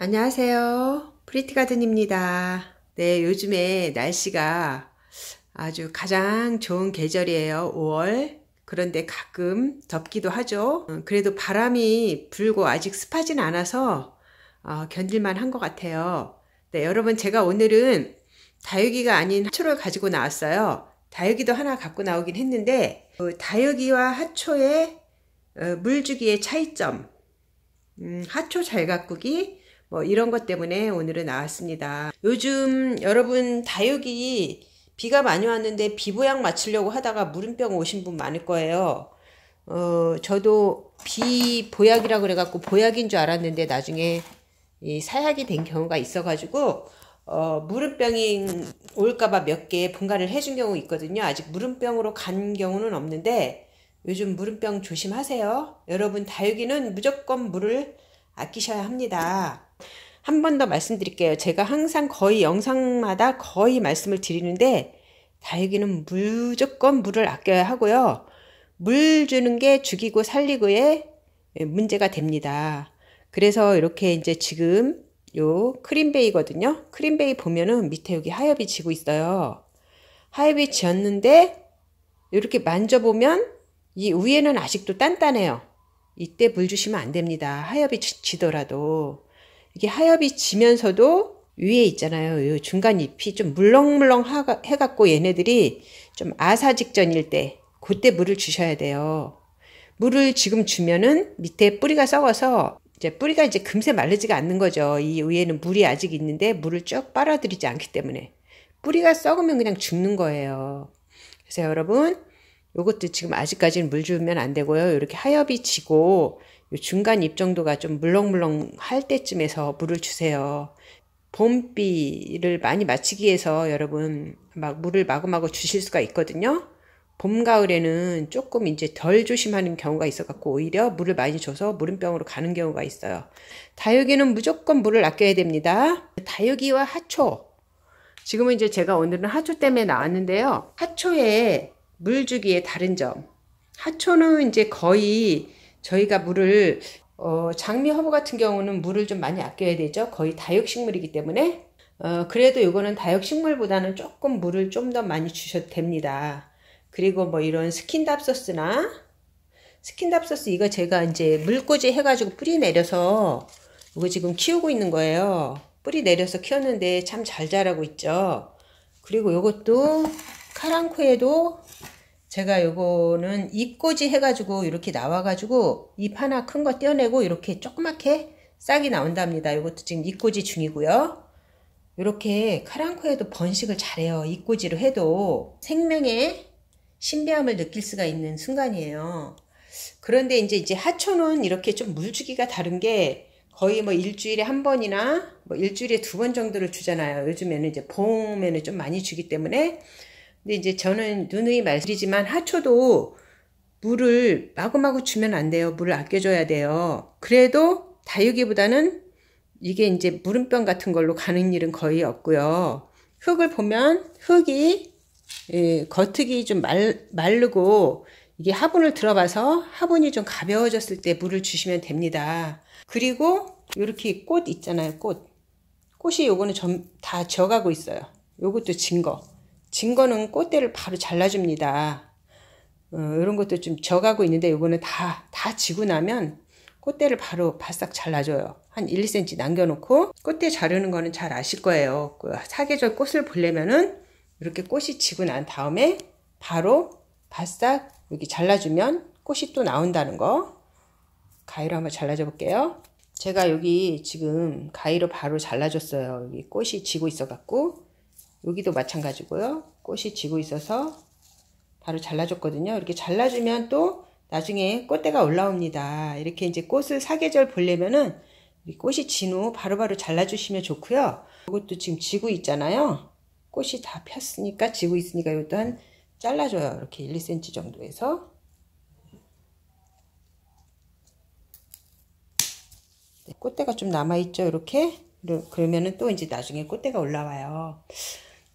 안녕하세요. 프리티가든입니다. 네, 요즘에 날씨가 아주 가장 좋은 계절이에요. 5월. 그런데 가끔 덥기도 하죠. 음, 그래도 바람이 불고 아직 습하진 않아서 어, 견딜만 한것 같아요. 네, 여러분 제가 오늘은 다육이가 아닌 하초를 가지고 나왔어요. 다육이도 하나 갖고 나오긴 했는데 어, 다육이와 하초의 어, 물주기의 차이점 음, 하초 잘 가꾸기 뭐 이런 것 때문에 오늘은 나왔습니다. 요즘 여러분 다육이 비가 많이 왔는데 비보양 맞추려고 하다가 물음병 오신 분 많을 거예요. 어, 저도 비보약이라 그래갖고 보약인 줄 알았는데 나중에 이 사약이 된 경우가 있어가지고 어, 무릎병이 올까봐 몇 개 분갈을 해준 경우 있거든요. 아직 물음병으로간 경우는 없는데 요즘 물음병 조심하세요. 여러분 다육이는 무조건 물을 아끼셔야 합니다. 한 번 더 말씀드릴게요. 제가 항상 거의 영상마다 거의 말씀을 드리는데 다육이는 무조건 물을 아껴야 하고요. 물 주는 게 죽이고 살리고의 문제가 됩니다. 그래서 이렇게 이제 지금 요 크림베이거든요. 크림베이 보면은 밑에 여기 하엽이 지고 있어요. 하엽이 지었는데 이렇게 만져보면 이 위에는 아직도 단단해요. 이때 물 주시면 안 됩니다. 하엽이 지더라도. 이게 하엽이 지면서도 위에 있잖아요. 요 중간 잎이 좀 물렁물렁 해갖고 얘네들이 좀 아사 직전일 때, 그때 물을 주셔야 돼요. 물을 지금 주면은 밑에 뿌리가 썩어서 이제 뿌리가 이제 금세 말르지가 않는 거죠. 이 위에는 물이 아직 있는데 물을 쭉 빨아들이지 않기 때문에 뿌리가 썩으면 그냥 죽는 거예요. 그래서 여러분 요것도 지금 아직까지는 물 주면 안 되고요. 이렇게 하엽이 지고 중간 잎 정도가 좀 물렁물렁 할 때쯤에서 물을 주세요. 봄비를 많이 마치기 위해서 여러분 막 물을 마구마구 주실 수가 있거든요. 봄 가을에는 조금 이제 덜 조심하는 경우가 있어 갖고 오히려 물을 많이 줘서 물음병으로 가는 경우가 있어요. 다육이는 무조건 물을 아껴야 됩니다. 다육이와 하초 지금은 이제 제가 오늘은 하초 때문에 나왔는데요. 하초에 물 주기의 다른 점. 하초는 이제 거의 저희가 물을 어, 장미 허브 같은 경우는 물을 좀 많이 아껴야 되죠. 거의 다육식물이기 때문에 어, 그래도 이거는 다육식물보다는 조금 물을 좀 더 많이 주셔도 됩니다. 그리고 뭐 이런 스킨답서스나 스킨답서스 이거 제가 이제 물꽂이 해가지고 뿌리 내려서 이거 지금 키우고 있는 거예요. 뿌리 내려서 키웠는데 참 잘 자라고 있죠. 그리고 이것도 카랑코에도 제가 요거는 입꼬지 해가지고 이렇게 나와가지고 잎 하나 큰 거 떼어내고 이렇게 조그맣게 싹이 나온답니다. 이것도 지금 입꼬지 중이고요. 이렇게 카랑코에도 번식을 잘해요. 입꼬지로 해도 생명의 신비함을 느낄 수가 있는 순간이에요. 그런데 이제 이제 하초는 이렇게 좀 물주기가 다른 게 거의 뭐 일주일에 한 번이나 뭐 일주일에 두 번 정도를 주잖아요. 요즘에는 이제 봄에는 좀 많이 주기 때문에 근데 이제 저는 누누이 말씀드리지만 하초도 물을 마구마구 주면 안 돼요. 물을 아껴줘야 돼요. 그래도 다육이보다는 이게 이제 물음병 같은 걸로 가는 일은 거의 없고요. 흙을 보면 흙이 예, 겉흙이 좀 말, 마르고 이게 화분을 들어봐서 화분이 좀 가벼워졌을 때 물을 주시면 됩니다. 그리고 이렇게 꽃 있잖아요. 꽃. 꽃이 요거는 좀 다 져가고 있어요. 요것도 진 거. 증거는 꽃대를 바로 잘라줍니다. 어, 이런 것도 좀 져가고 있는데 이거는 다, 다 지고 나면 꽃대를 바로 바싹 잘라줘요. 한 1, 2cm 남겨놓고 꽃대 자르는 거는 잘 아실 거예요. 그 사계절 꽃을 보려면은 이렇게 꽃이 지고 난 다음에 바로 바싹 여기 잘라주면 꽃이 또 나온다는 거 가위로 한번 잘라줘 볼게요. 제가 여기 지금 가위로 바로 잘라줬어요. 여기 꽃이 지고 있어 갖고 여기도 마찬가지고요. 꽃이 지고 있어서 바로 잘라줬거든요. 이렇게 잘라주면 또 나중에 꽃대가 올라옵니다. 이렇게 이제 꽃을 사계절 보려면은 꽃이 진 후 바로바로 잘라주시면 좋고요. 이것도 지금 지고 있잖아요. 꽃이 다 폈으니까 지고 있으니까 이것도 한 잘라줘요. 이렇게 1, 2cm 정도에서 네, 꽃대가 좀 남아있죠. 이렇게 그러면은 또 이제 나중에 꽃대가 올라와요.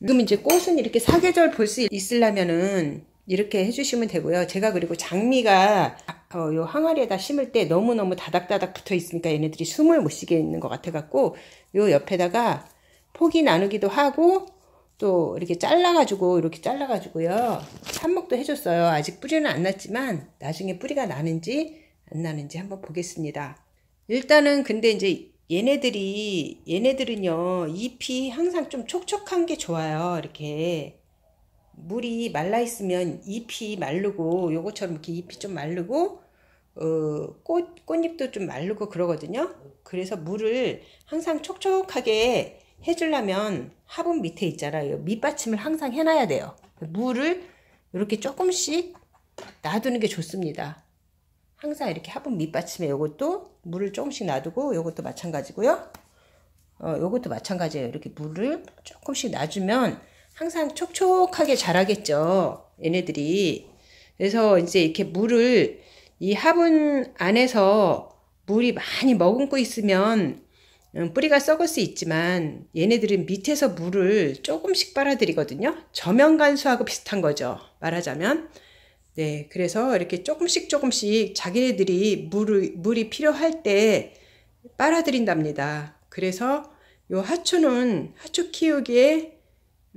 그럼 이제 꽃은 이렇게 사계절 볼 수 있으려면은 이렇게 해주시면 되고요. 제가 그리고 장미가 어, 요 항아리에다 심을 때 너무너무 다닥다닥 붙어 있으니까 얘네들이 숨을 못 쉬게 있는 것 같아갖고 요 옆에다가 포기 나누기도 하고 또 이렇게 잘라가지고 이렇게 잘라가지고요. 삽목도 해줬어요. 아직 뿌리는 안 났지만 나중에 뿌리가 나는지 안 나는지 한번 보겠습니다. 일단은 근데 이제 얘네들이 얘네들은요 잎이 항상 좀 촉촉한 게 좋아요 이렇게 물이 말라 있으면 잎이 마르고 요거처럼 이렇게 잎이 좀 마르고 어, 꽃, 꽃잎도 좀 마르고 그러거든요 그래서 물을 항상 촉촉하게 해주려면 화분 밑에 있잖아요 밑받침을 항상 해놔야 돼요 물을 이렇게 조금씩 놔두는 게 좋습니다 항상 이렇게 화분 밑받침에 이것도 물을 조금씩 놔두고 이것도 마찬가지고요. 어, 이것도 마찬가지예요. 이렇게 물을 조금씩 놔주면 항상 촉촉하게 자라겠죠. 얘네들이. 그래서 이제 이렇게 물을 이 화분 안에서 물이 많이 머금고 있으면 음, 뿌리가 썩을 수 있지만 얘네들은 밑에서 물을 조금씩 빨아들이거든요. 저면 간수하고 비슷한 거죠. 말하자면. 네, 그래서 이렇게 조금씩 조금씩 자기네들이 물을, 물이 필요할 때 빨아들인답니다. 그래서 요 하초는 하초 키우기에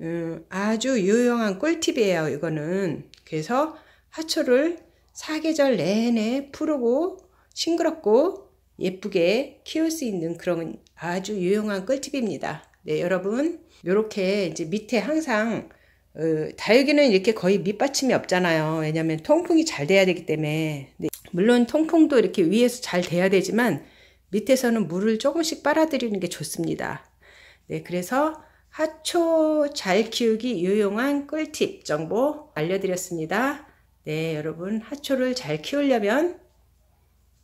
음, 아주 유용한 꿀팁이에요. 이거는 그래서 하초를 사계절 내내 푸르고 싱그럽고 예쁘게 키울 수 있는 그런 아주 유용한 꿀팁입니다. 네, 여러분 이렇게 이제 밑에 항상 어, 다육이는 이렇게 거의 밑받침이 없잖아요. 왜냐하면 통풍이 잘 돼야 되기 때문에 네. 물론 통풍도 이렇게 위에서 잘 돼야 되지만 밑에서는 물을 조금씩 빨아들이는 게 좋습니다. 네, 그래서 하초 잘 키우기 유용한 꿀팁 정보 알려드렸습니다. 네, 여러분 하초를 잘 키우려면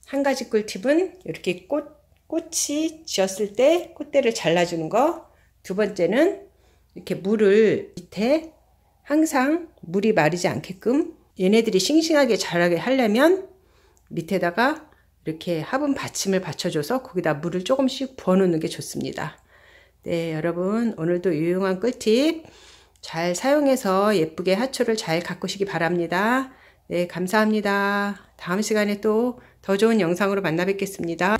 한 가지 꿀팁은 이렇게 꽃 꽃이 지었을 때 꽃대를 잘라주는 거. 두 번째는 이렇게 물을 밑에 항상 물이 마르지 않게끔 얘네들이 싱싱하게 자라게 하려면 밑에다가 이렇게 화분 받침을 받쳐줘서 거기다 물을 조금씩 부어놓는 게 좋습니다. 네 여러분 오늘도 유용한 꿀팁 잘 사용해서 예쁘게 하초를 잘 가꾸시기 바랍니다. 네 감사합니다. 다음 시간에 또 더 좋은 영상으로 만나 뵙겠습니다.